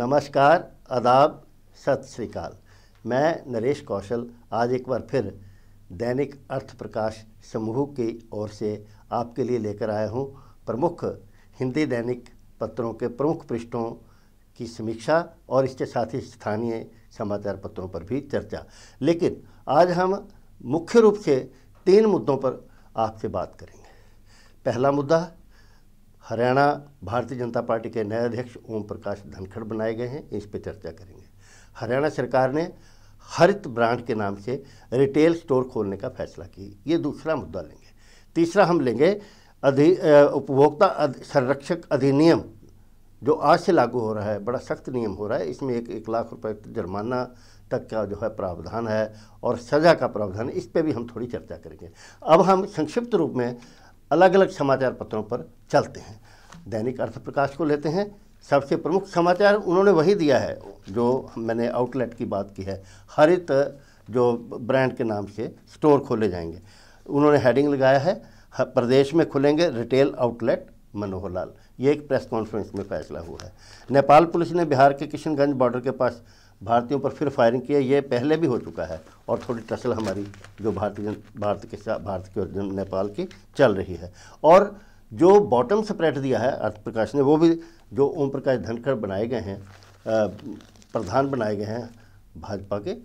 नमस्कार आदाब सत श्रीकाल मैं नरेश कौशल आज एक बार फिर दैनिक अर्थ प्रकाश समूह की ओर से आपके लिए लेकर आया हूँ प्रमुख हिंदी दैनिक पत्रों के प्रमुख पृष्ठों की समीक्षा और इसके साथ ही स्थानीय समाचार पत्रों पर भी चर्चा लेकिन आज हम मुख्य रूप से तीन मुद्दों पर आपसे बात करेंगे पहला मुद्दा हरियाणा भारतीय जनता पार्टी के नए अध्यक्ष ओम प्रकाश धनखड़ बनाए गए हैं इस पर चर्चा करेंगे हरियाणा सरकार ने हरित ब्रांड के नाम से रिटेल स्टोर खोलने का फैसला की ये दूसरा मुद्दा लेंगे तीसरा हम लेंगे अधि उपभोक्ता अध, संरक्षक अधिनियम जो आज से लागू हो रहा है बड़ा सख्त नियम हो रहा है इसमें एक एक लाख रुपए जुर्माना तक का जो है प्रावधान है और सज़ा का प्रावधान है इस पर भी हम थोड़ी चर्चा करेंगे अब हम संक्षिप्त रूप में अलग अलग समाचार पत्रों पर चलते हैं दैनिक अर्थ प्रकाश को लेते हैं सबसे प्रमुख समाचार उन्होंने वही दिया है जो मैंने आउटलेट की बात की है हरित जो ब्रांड के नाम से स्टोर खोले जाएंगे उन्होंने हेडिंग लगाया है प्रदेश में खुलेंगे रिटेल आउटलेट मनोहर लाल ये एक प्रेस कॉन्फ्रेंस में फैसला हुआ है नेपाल पुलिस ने बिहार के किशनगंज बॉर्डर के पास भारतीयों पर फिर फायरिंग की है ये पहले भी हो चुका है और थोड़ी टसल हमारी जो भारतीय भारत के साथ भारत के नेपाल की चल रही है और जो बॉटम स्प्रेड दिया है अर्थ प्रकाश ने वो भी जो ओम प्रकाश धनखड़ बनाए गए हैं प्रधान बनाए गए हैं भाजपा के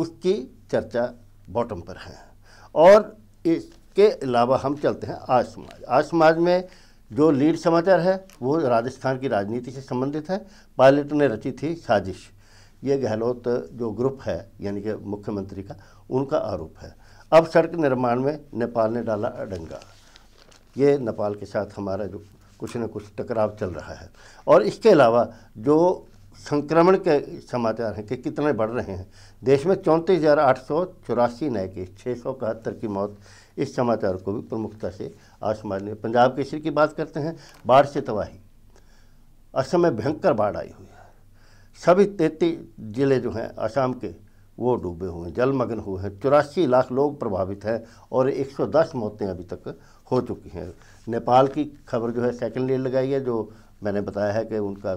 उसकी चर्चा बॉटम पर है और इसके अलावा हम चलते हैं आज समाज आज समाज में जो लीड समाचार है वो राजस्थान की राजनीति से संबंधित है पायलट ने रची थी साजिश ये गहलोत जो ग्रुप है यानी कि मुख्यमंत्री का उनका आरोप है अब सड़क निर्माण में नेपाल ने डाला अडंगा ये नेपाल के साथ हमारा जो कुछ न कुछ टकराव चल रहा है और इसके अलावा जो संक्रमण के समाचार हैं कि कितने बढ़ रहे हैं देश में चौंतीस हज़ार आठ सौ चौरासी नए केस छः सौ इकहत्तर की मौत इस समाचार को भी प्रमुखता से आसमान ने पंजाब केसरी की बात करते हैं बाढ़ से तबाही असम में भयंकर बाढ़ आई हुई सभी तैतीस जिले जो हैं असम के वो डूबे हुए हैं जलमग्न हुए हैं चौरासी लाख लोग प्रभावित हैं और 110 मौतें अभी तक हो चुकी हैं नेपाल की खबर जो है सेकंड लीड लगाई है जो मैंने बताया है कि उनका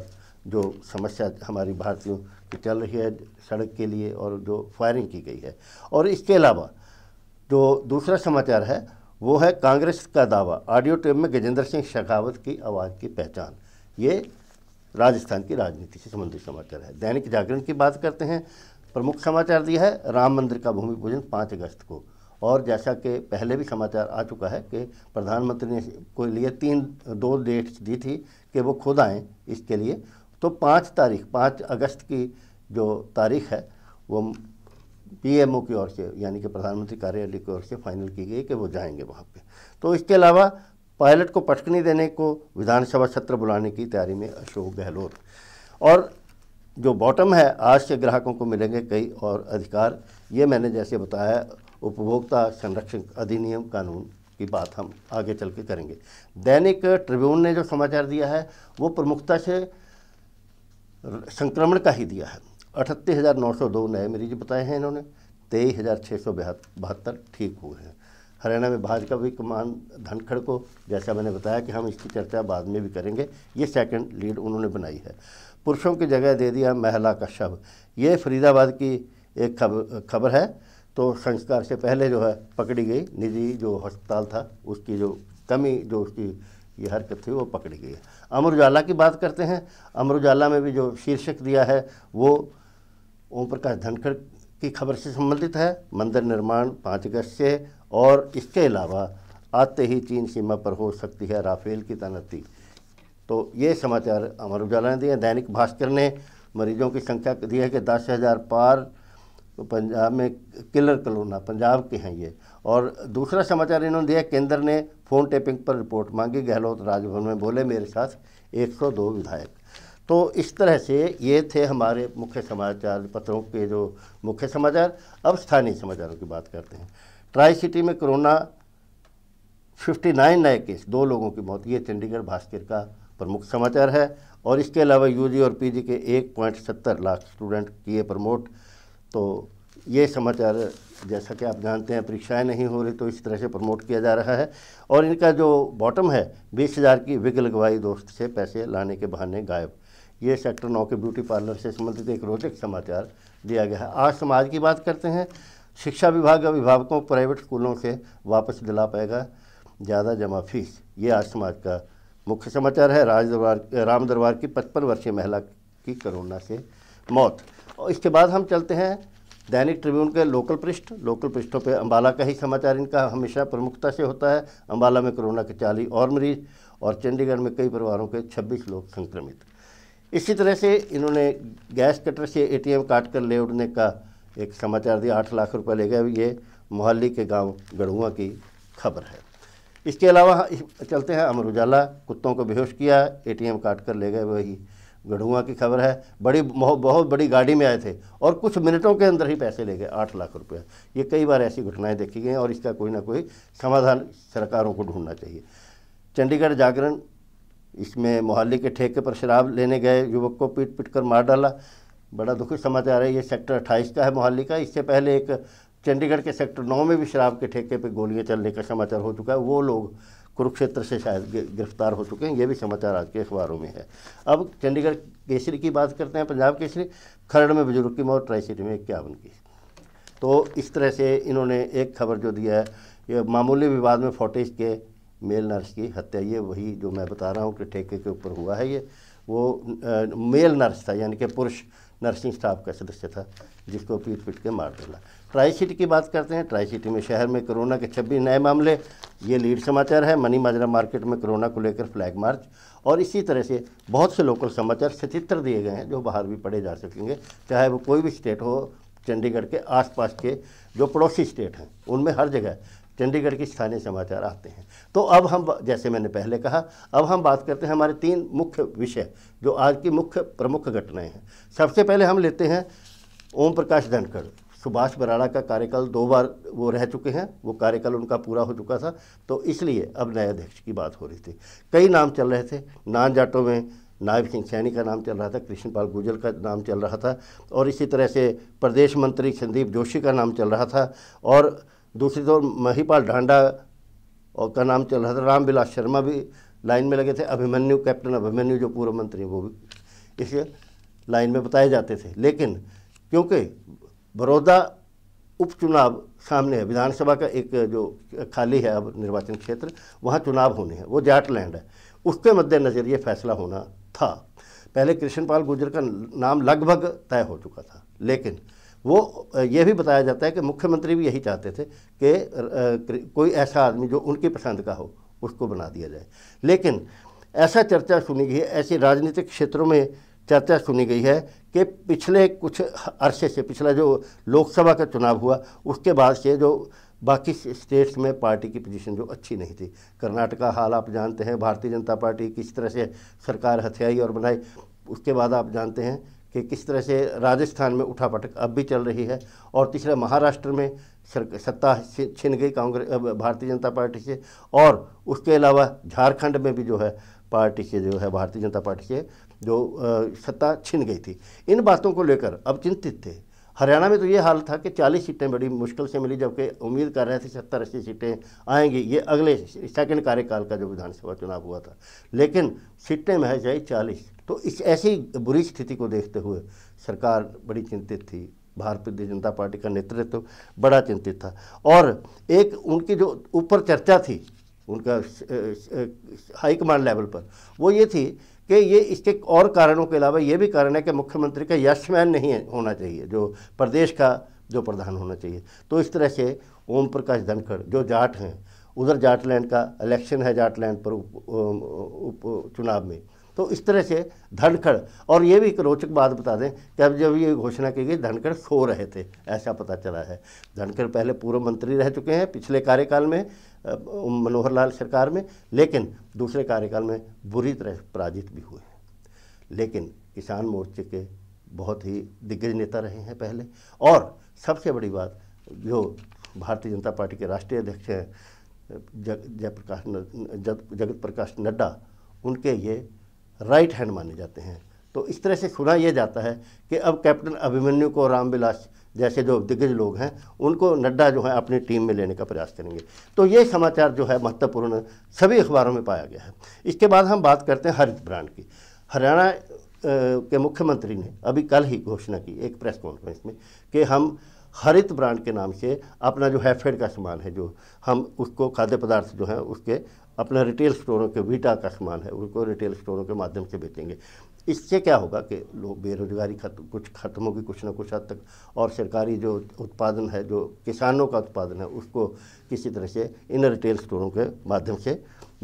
जो समस्या हमारी भारतीयों की चल रही है सड़क के लिए और जो फायरिंग की गई है और इसके अलावा जो दूसरा समाचार है वो है कांग्रेस का दावा ऑडियो टेप में गजेंद्र सिंह शेखावत की आवाज़ की पहचान ये राजस्थान की राजनीति से संबंधित समाचार है दैनिक जागरण की बात करते हैं प्रमुख समाचार दिया है राम मंदिर का भूमि पूजन पाँच अगस्त को और जैसा कि पहले भी समाचार आ चुका है कि प्रधानमंत्री ने को लिए तीन दो डेट्स दी थी कि वो खुद आएँ इसके लिए तो पाँच तारीख पाँच अगस्त की जो तारीख है वो पीएमओ की ओर से यानी कि प्रधानमंत्री कार्यालय की ओर से फाइनल की गई कि वो जाएंगे वहाँ पे तो इसके अलावा पायलट को पटकनी देने को विधानसभा सत्र बुलाने की तैयारी में अशोक गहलोत और जो बॉटम है आज से ग्राहकों को मिलेंगे कई और अधिकार ये मैंने जैसे बताया उपभोक्ता संरक्षण अधिनियम कानून की बात हम आगे चल के करेंगे दैनिक ट्रिब्यून ने जो समाचार दिया है वो प्रमुखता से संक्रमण का ही दिया है अठत्तीस हज़ार नौ सौ दो नए मरीज बताए हैं इन्होंने तेईस हज़ार छः सौ बहत्तर ठीक हुए हैं हरियाणा में भाजपा भी कमान धनखड़ को जैसा मैंने बताया कि हम इसकी चर्चा बाद में भी करेंगे ये सेकंड लीड उन्होंने बनाई है पुरुषों की जगह दे दिया महिला का शव ये फरीदाबाद की एक खबर खबर है तो संस्कार से पहले जो है पकड़ी गई निजी जो अस्पताल था उसकी जो कमी जो उसकी ये हरकत थी वो पकड़ी गई है अमर उजाला की बात करते हैं अमर उजाला में भी जो शीर्षक दिया है वो ओम प्रकाश धनखड़ की खबर से संबंधित है मंदिर निर्माण पाँच अगस्त से और इसके अलावा आते ही चीन सीमा पर हो सकती है राफेल की तैनाती तो ये समाचार अमर उजाला ने दिए दैनिक भास्कर ने मरीजों की संख्या दी है कि दस हज़ार पार पंजाब में किलर कलोना पंजाब के हैं ये और दूसरा समाचार इन्होंने दिया केंद्र ने फ़ोन टेपिंग पर रिपोर्ट मांगी गहलोत राजभवन में बोले मेरे साथ 102 विधायक तो इस तरह से ये थे हमारे मुख्य समाचार पत्रों के जो मुख्य समाचार अब स्थानीय समाचारों की बात करते हैं ट्राई सिटी में कोरोना 59 नए केस दो लोगों की मौत ये चंडीगढ़ भास्कर का प्रमुख समाचार है और इसके अलावा यूजी और पीजी के एक पॉइंट सत्तर लाख स्टूडेंट किए प्रमोट तो ये समाचार जैसा कि आप जानते हैं परीक्षाएं नहीं हो रही तो इस तरह से प्रमोट किया जा रहा है और इनका जो बॉटम है बीस हज़ार की विग लगवाई दोस्त से पैसे लाने के बहाने गायब ये सेक्टर नौ के ब्यूटी पार्लर से संबंधित एक रोचक समाचार दिया गया है आज समाज की बात करते हैं शिक्षा विभाग अभिभावकों प्राइवेट स्कूलों से वापस दिला पाएगा ज़्यादा जमा फीस ये आज समाज का मुख्य समाचार है राज दरबार राम दरबार की पचपन वर्षीय महिला की कोरोना से मौत और इसके बाद हम चलते हैं दैनिक ट्रिब्यून के लोकल पृष्ठ लोकल पृष्ठों पे अंबाला का ही समाचार इनका हमेशा प्रमुखता से होता है अंबाला में कोरोना के चालीस और मरीज और चंडीगढ़ में कई परिवारों के 26 लोग संक्रमित इसी तरह से इन्होंने गैस कटर से एटीएम काट कर ले उड़ने का एक समाचार दिया आठ लाख रुपए ले गए ये मोहाली के गांव गढ़ुआ की खबर है इसके अलावा चलते हैं अमर उजाला कुत्तों को बेहोश किया एटीएम काट कर ले गए वही गढ़ुआ की खबर है बड़ी बहुत बड़ी गाड़ी में आए थे और कुछ मिनटों के अंदर ही पैसे ले गए आठ लाख रुपया ये कई बार ऐसी घटनाएं देखी गई हैं और इसका कोई ना कोई समाधान सरकारों को ढूंढना चाहिए चंडीगढ़ जागरण इसमें मोहाली के ठेके पर शराब लेने गए युवक को पीट पीट कर मार डाला बड़ा दुखी समाचार है ये सेक्टर अट्ठाईस का है मोहाली का इससे पहले एक चंडीगढ़ के सेक्टर नौ में भी शराब के ठेके पर गोलियाँ चलने का समाचार हो चुका है वो लोग कुरुक्षेत्र से शायद गिरफ्तार हो चुके हैं ये भी समाचार आज के अखबारों में है अब चंडीगढ़ केसरी की बात करते हैं पंजाब केसरी खरड़ में बुजुर्ग की मौत ट्राई सिटी में इक्यावन की तो इस तरह से इन्होंने एक खबर जो दिया है ये मामूली विवाद में फोटेज के मेल नर्स की हत्या ये वही जो मैं बता रहा हूँ कि ठेके के ऊपर हुआ है ये वो आ, मेल नर्स था यानी कि पुरुष नर्सिंग स्टाफ का सदस्य था जिसको पीट पीट के मार डाला ट्राई सिटी की बात करते हैं ट्राई सिटी में शहर में कोरोना के छब्बीस नए मामले ये लीड समाचार है मनी माजरा मार्केट में कोरोना को लेकर फ्लैग मार्च और इसी तरह से बहुत से लोकल समाचार सचित्र दिए गए हैं जो बाहर भी पढ़े जा सकेंगे चाहे वो कोई भी स्टेट हो चंडीगढ़ के आसपास के जो पड़ोसी स्टेट हैं उनमें हर जगह चंडीगढ़ की स्थानीय समाचार आते हैं तो अब हम जैसे मैंने पहले कहा अब हम बात करते हैं हमारे तीन मुख्य विषय जो आज की मुख्य प्रमुख घटनाएं हैं सबसे पहले हम लेते हैं ओम प्रकाश धनखड़ सुभाष बराड़ा का कार्यकाल दो बार वो रह चुके हैं वो कार्यकाल उनका पूरा हो चुका था तो इसलिए अब नए अध्यक्ष की बात हो रही थी कई नाम चल रहे थे नान जाटों में नायब सिंह सैनी का नाम चल रहा था कृष्णपाल गुजर का नाम चल रहा था और इसी तरह से प्रदेश मंत्री संदीप जोशी का नाम चल रहा था और दूसरी तरफ महीपाल ढांडा और का नाम चल रहा था राम बिलास शर्मा भी लाइन में लगे थे अभिमन्यु कैप्टन अभिमन्यु जो पूर्व मंत्री वो भी इस लाइन में बताए जाते थे लेकिन क्योंकि बड़ौदा उपचुनाव सामने है विधानसभा का एक जो खाली है अब निर्वाचन क्षेत्र वहाँ चुनाव होने हैं वो जाटलैंड है उसके मद्देनज़र ये फैसला होना था पहले कृष्णपाल गुर्जर का नाम लगभग तय हो चुका था लेकिन वो ये भी बताया जाता है कि मुख्यमंत्री भी यही चाहते थे कि कोई ऐसा आदमी जो उनकी पसंद का हो उसको बना दिया जाए लेकिन ऐसा चर्चा सुनी गई है ऐसी राजनीतिक क्षेत्रों में चर्चा सुनी गई है कि पिछले कुछ अरसे से पिछला जो लोकसभा का चुनाव हुआ उसके बाद से जो बाकी स्टेट्स में पार्टी की पोजीशन जो अच्छी नहीं थी कर्नाटका हाल आप जानते हैं भारतीय जनता पार्टी किस तरह से सरकार हथियाई और बनाई उसके बाद आप जानते हैं कि किस तरह से राजस्थान में उठापटक अब भी चल रही है और तीसरा महाराष्ट्र में सत्ता छिन गई कांग्रेस भारतीय जनता पार्टी से और उसके अलावा झारखंड में भी जो है पार्टी से जो है भारतीय जनता पार्टी से जो सत्ता छिन गई थी इन बातों को लेकर अब चिंतित थे हरियाणा में तो ये हाल था कि 40 सीटें बड़ी मुश्किल से मिली जबकि उम्मीद कर रहे थे सत्तर अस्सी सीटें आएंगी ये अगले सेकंड कार्यकाल का जो विधानसभा चुनाव हुआ था लेकिन सीटें महज जाए चालीस तो इस ऐसी बुरी स्थिति को देखते हुए सरकार बड़ी चिंतित थी भारतीय जनता पार्टी का नेतृत्व तो बड़ा चिंतित था और एक उनकी जो ऊपर चर्चा थी उनका हाईकमांड लेवल पर वो ये थी कि ये इसके और कारणों के अलावा ये भी कारण है कि मुख्यमंत्री का यशमैन नहीं होना चाहिए जो प्रदेश का जो प्रधान होना चाहिए तो इस तरह से ओम प्रकाश धनखड़ जो जाट हैं उधर जाटलैंड का इलेक्शन है जाटलैंड पर उप, उप, उप, उप चुनाव में तो इस तरह से धनखड़ और ये भी एक रोचक बात बता दें कि अब जब ये घोषणा की गई धनखड़ सो रहे थे ऐसा पता चला है धनखड़ पहले पूर्व मंत्री रह चुके हैं पिछले कार्यकाल में मनोहर लाल सरकार में लेकिन दूसरे कार्यकाल में बुरी तरह पराजित भी हुए हैं लेकिन किसान मोर्चे के बहुत ही दिग्गज नेता रहे हैं पहले और सबसे बड़ी बात जो भारतीय जनता पार्टी के राष्ट्रीय अध्यक्ष हैं जग जयप्रकाश जगत प्रकाश नड्डा उनके ये राइट हैंड माने जाते हैं तो इस तरह से सुना यह जाता है कि अब कैप्टन अभिमन्यु को रामविलास जैसे जो दिग्गज लोग हैं उनको नड्डा जो है अपनी टीम में लेने का प्रयास करेंगे तो ये समाचार जो है महत्वपूर्ण सभी अखबारों में पाया गया है इसके बाद हम बात करते हैं हरित ब्रांड की हरियाणा के मुख्यमंत्री ने अभी कल ही घोषणा की एक प्रेस कॉन्फ्रेंस में कि हम हरित ब्रांड के नाम से अपना जो हैफेड का सामान है जो हम उसको खाद्य पदार्थ जो है उसके अपना रिटेल स्टोरों के वीटा का सामान है उनको रिटेल स्टोरों के माध्यम से बेचेंगे इससे क्या होगा कि लोग बेरोजगारी खत, कुछ खत्म होगी कुछ ना कुछ हद तक और सरकारी जो उत्पादन है जो किसानों का उत्पादन है उसको किसी तरह से इन रिटेल स्टोरों के माध्यम से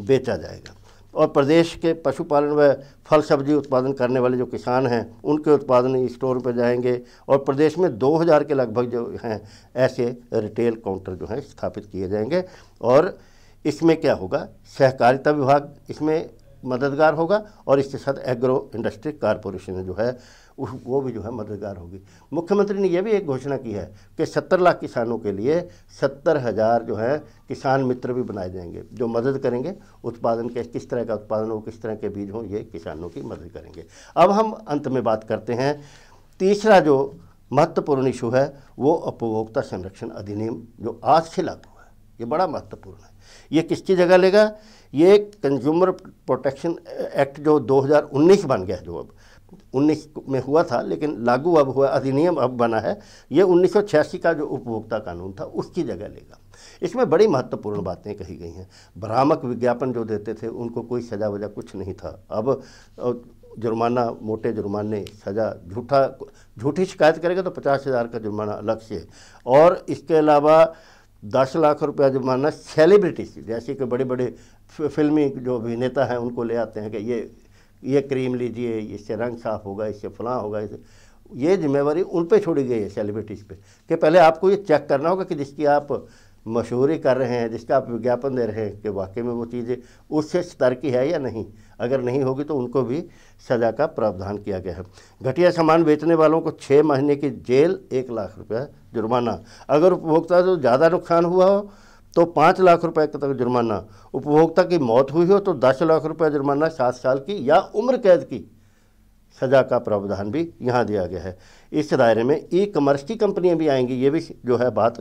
बेचा जाएगा और प्रदेश के पशुपालन व फल सब्जी उत्पादन करने वाले जो किसान हैं उनके उत्पादन स्टोर पर जाएंगे और प्रदेश में 2000 के लगभग जो हैं ऐसे रिटेल काउंटर जो हैं स्थापित किए जाएंगे और इसमें क्या होगा सहकारिता विभाग इसमें मददगार होगा और इसके साथ एग्रो इंडस्ट्री कारपोरेशन जो है वो भी जो है मददगार होगी मुख्यमंत्री ने यह भी एक घोषणा की है कि सत्तर लाख किसानों के लिए सत्तर हज़ार जो है किसान मित्र भी बनाए जाएंगे जो मदद करेंगे उत्पादन के किस तरह का उत्पादन हो किस तरह के बीज हों ये किसानों की मदद करेंगे अब हम अंत में बात करते हैं तीसरा जो महत्वपूर्ण इशू है वो उपभोक्ता संरक्षण अधिनियम जो आज से लागू ये बड़ा महत्वपूर्ण है ये किसकी जगह लेगा ये कंज्यूमर प्रोटेक्शन एक्ट जो 2019 बन गया है जो अब 19 में हुआ था लेकिन लागू अब हुआ अधिनियम अब बना है ये उन्नीस का जो उपभोक्ता कानून था उसकी जगह लेगा इसमें बड़ी महत्वपूर्ण बातें कही गई हैं भ्रामक विज्ञापन जो देते थे उनको कोई सजा वजा कुछ नहीं था अब जुर्माना मोटे जुर्माने सज़ा झूठा झूठी शिकायत करेगा तो पचास हज़ार का जुर्माना अलग से और इसके अलावा दस लाख रुपया जुर्माना सेलिब्रिटीज जैसे कि बड़े बड़े फिल्मी जो अभिनेता हैं उनको ले आते हैं कि ये ये क्रीम लीजिए इससे रंग साफ होगा इससे फलां होगा इससे ये जिम्मेवारी उन पर छोड़ी गई है सेलिब्रिटीज़ पे कि पहले आपको ये चेक करना होगा कि जिसकी आप मशहूरी कर रहे हैं जिसका आप विज्ञापन दे रहे हैं कि वाकई में वो चीज़ें उससे स्तर की है या नहीं अगर नहीं होगी तो उनको भी सज़ा का प्रावधान किया गया है घटिया सामान बेचने वालों को छः महीने की जेल एक लाख रुपया जुर्माना अगर उपभोक्ता जो ज़्यादा नुकसान हुआ हो तो पाँच लाख रुपए तक जुर्माना उपभोक्ता की मौत हुई हो तो दस लाख रुपये जुर्माना सात साल की या उम्र कैद की सज़ा का प्रावधान भी यहाँ दिया गया है इस दायरे में ई कमर्स की कंपनियां भी आएंगी ये भी जो है बात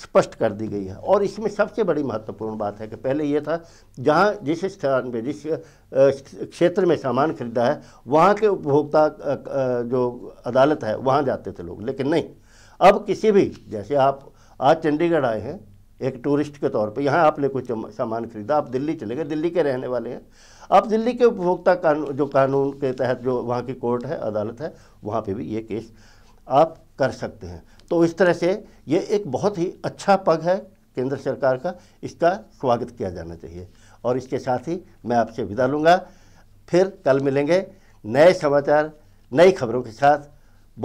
स्पष्ट कर दी गई है और इसमें सबसे बड़ी महत्वपूर्ण बात है कि पहले ये था जहाँ जिस स्थान पे जिस क्षेत्र में सामान खरीदा है वहाँ के उपभोक्ता जो अदालत है वहाँ जाते थे लोग लेकिन नहीं अब किसी भी जैसे आप आज चंडीगढ़ आए हैं एक टूरिस्ट के तौर पर यहाँ आपने कुछ सामान खरीदा आप दिल्ली चले गए दिल्ली के रहने वाले हैं अब दिल्ली के उपभोक्ता कानून जो कानून के तहत जो वहाँ की कोर्ट है अदालत है वहाँ पे भी ये केस आप कर सकते हैं तो इस तरह से ये एक बहुत ही अच्छा पग है केंद्र सरकार का इसका स्वागत किया जाना चाहिए और इसके साथ ही मैं आपसे विदा लूँगा फिर कल मिलेंगे नए समाचार नई खबरों के साथ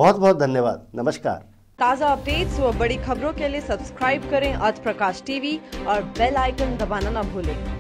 बहुत बहुत धन्यवाद नमस्कार ताज़ा अपडेट्स व बड़ी खबरों के लिए सब्सक्राइब करें आज प्रकाश टीवी और बेल आइकन दबाना न भूलें